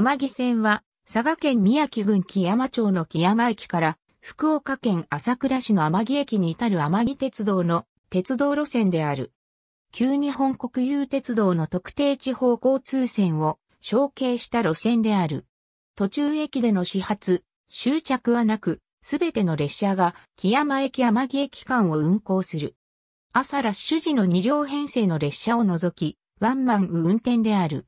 天城線は、佐賀県宮城郡木山町の木山駅から、福岡県朝倉市の天城駅に至る天城鉄道の鉄道路線である。旧日本国有鉄道の特定地方交通線を承継した路線である。途中駅での始発、終着はなく、すべての列車が木山駅天城駅間を運行する。朝ラッシュ時の2両編成の列車を除き、ワンマン運転である。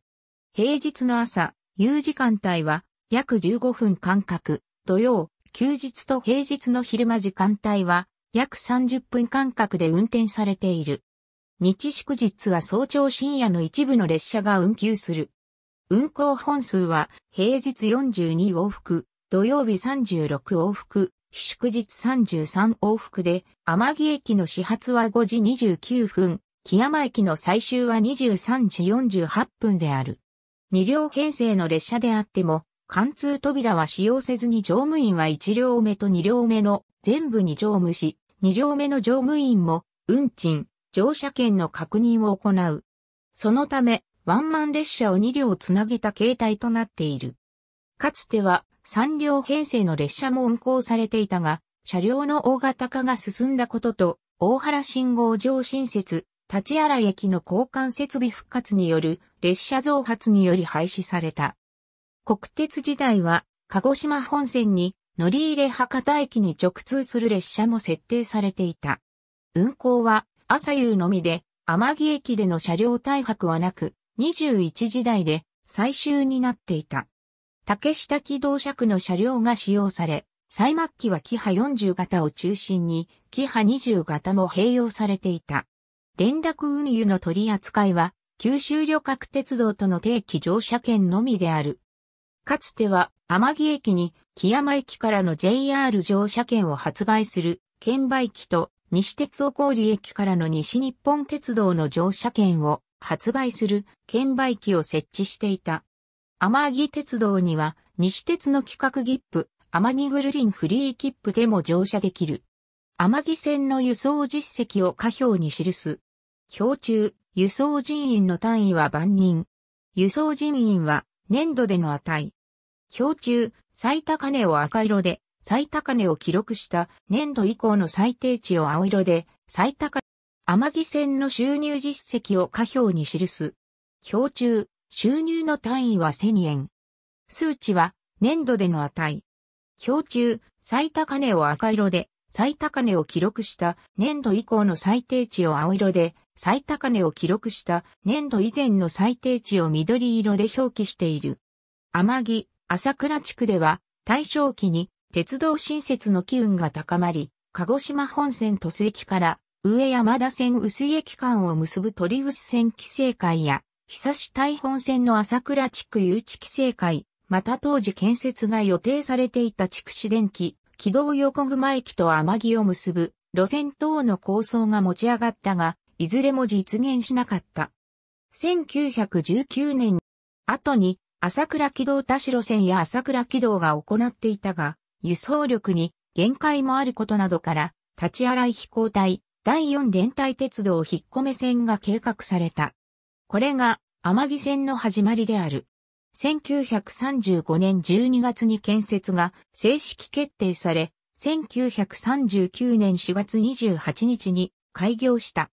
平日の朝、夕時間帯は約15分間隔、土曜、休日と平日の昼間時間帯は約30分間隔で運転されている。日祝日は早朝深夜の一部の列車が運休する。運行本数は平日42往復、土曜日36往復、祝日33往復で、天城駅の始発は5時29分、木山駅の最終は23時48分である。2両編成の列車であっても、貫通扉は使用せずに乗務員は1両目と2両目の全部に乗務し、2両目の乗務員も運賃、乗車券の確認を行う。そのため、ワンマン列車を2両つなげた形態となっている。かつては3両編成の列車も運行されていたが、車両の大型化が進んだことと、大原信号上新設、立ち荒駅の交換設備復活による列車増発により廃止された。国鉄時代は、鹿児島本線に乗り入れ博多駅に直通する列車も設定されていた。運行は朝夕のみで、天城駅での車両退泊はなく、21時台で最終になっていた。竹下機動車区の車両が使用され、最末期はキハ40型を中心に、キハ20型も併用されていた。連絡運輸の取り扱いは、九州旅客鉄道との定期乗車券のみである。かつては、天城駅に、木山駅からの JR 乗車券を発売する、券売機と、西鉄を郡駅からの西日本鉄道の乗車券を発売する券売機を設置していた。天城鉄道には西鉄の企画切符、天城グルリンフリー切符でも乗車できる。天城線の輸送実績を下表に記す標中、輸送人員の単位は万人。輸送人員は年度での値。標中、最高値を赤色で、最高値を記録した年度以降の最低値を青色で、最高値、天城線の収入実績を下表に記す。標中、収入の単位は1000円。数値は年度での値。標中、最高値を赤色で、最高値を記録した年度以降の最低値を青色で、最高値を記録した年度以前の最低値を緑色で表記している。天城、朝倉地区では、大正期に鉄道新設の機運が高まり、鹿児島本線都市駅から上山田線薄井駅間を結ぶ鳥臼線規制会や、久し大本線の朝倉地区誘致規制会、また当時建設が予定されていた筑紫電気、軌道横熊駅と天城を結ぶ路線等の構想が持ち上がったが、いずれも実現しなかった。1919年、後に朝倉軌道田代線や朝倉軌道が行っていたが、輸送力に限界もあることなどから、立ち洗い飛行隊、第四連帯鉄道引っ込め線が計画された。これが、天城線の始まりである。1935年12月に建設が正式決定され、1939年4月28日に開業した。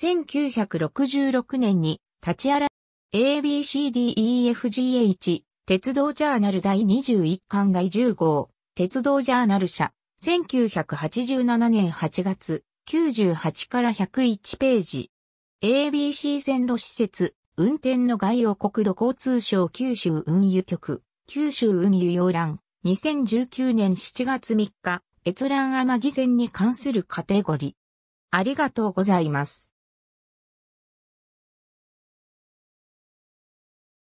1966年に立ち荒 ABCDEFGH 鉄道ジャーナル第21巻第10号鉄道ジャーナル社1987年8月98から101ページ ABC 線路施設運転の概要国土交通省九州運輸局九州運輸要覧2019年7月3日閲覧天城線に関するカテゴリーありがとうございます。